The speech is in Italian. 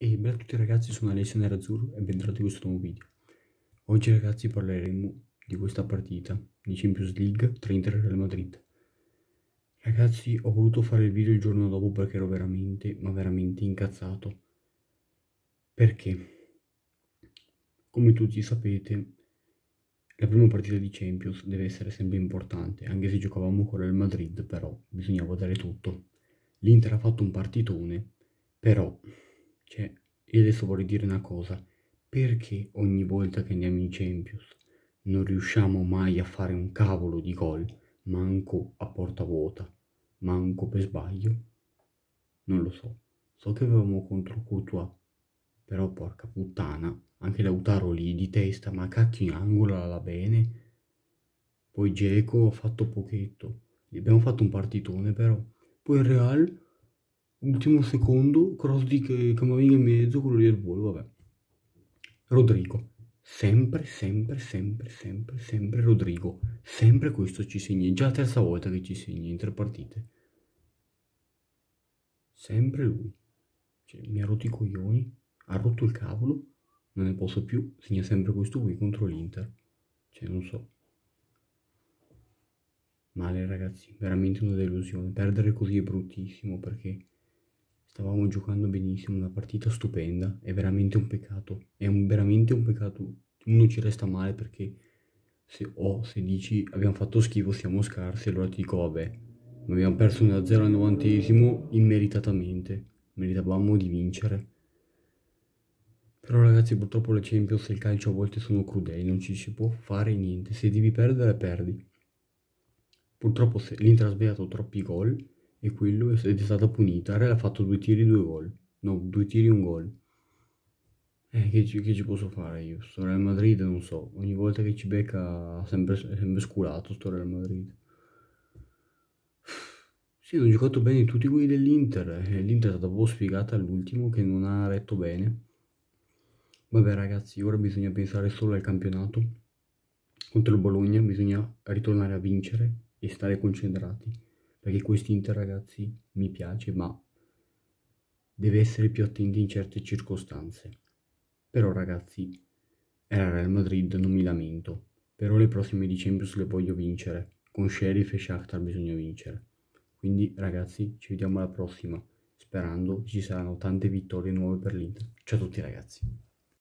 E bella a tutti ragazzi, sono Alessio Nerazzurro e benvenuti in questo nuovo video. Oggi ragazzi parleremo di questa partita di Champions League tra Inter e Real Madrid. Ragazzi, ho voluto fare il video il giorno dopo perché ero veramente, ma veramente incazzato. Perché? Come tutti sapete, la prima partita di Champions deve essere sempre importante, anche se giocavamo con Real Madrid, però bisognava dare tutto. L'Inter ha fatto un partitone, però cioè, io adesso vorrei dire una cosa. Perché ogni volta che andiamo in Champions non riusciamo mai a fare un cavolo di gol, manco a porta vuota, manco per sbaglio? Non lo so. So che avevamo contro Courtois, però porca puttana, anche Lautaro lì di testa, ma cacchio in angolo alla bene. Poi Geco ha fatto pochetto. Gli abbiamo fatto un partitone però. Poi il Real ultimo secondo, cross di Camavinga in mezzo, quello lì del volo, vabbè. Rodrigo, sempre, sempre, sempre, sempre, sempre Rodrigo, sempre questo ci segna, è già la terza volta che ci segna in tre partite. Sempre lui, cioè, mi ha rotto i coglioni, ha rotto il cavolo, non ne posso più, segna sempre questo qui contro l'Inter, cioè non so. Male ragazzi, veramente una delusione, perdere così è bruttissimo perché Stavamo giocando benissimo, una partita stupenda, è veramente un peccato, è un, veramente un peccato, uno ci resta male perché se, oh, se dici abbiamo fatto schifo, siamo scarsi, allora ti dico vabbè, ma abbiamo perso 1-0 al novantesimo immeritatamente, meritavamo di vincere. Però ragazzi purtroppo le Champions e il calcio a volte sono crudeli, non ci si può fare niente, se devi perdere perdi. Purtroppo l'Inter ha sbagliato troppi gol e quello ed è stata punita. Real ha fatto due tiri, due gol. No, due tiri, un gol. Eh, che ci, che ci posso fare io? Sto Real Madrid non so, ogni volta che ci becca sempre, sempre sculato sto Real Madrid. Sì, hanno giocato bene tutti quelli dell'Inter. Eh, L'Inter è stata proprio sfigata all'ultimo che non ha retto bene. Vabbè ragazzi, ora bisogna pensare solo al campionato. Contro il Bologna bisogna ritornare a vincere e stare concentrati perché questo Inter ragazzi mi piace ma deve essere più attento in certe circostanze. Però ragazzi, era Real Madrid, non mi lamento. Però le prossime di Champions le voglio vincere. Con Sheriff e Shakhtar bisogna vincere. Quindi ragazzi, ci vediamo alla prossima. Sperando ci saranno tante vittorie nuove per l'Inter. Ciao a tutti ragazzi.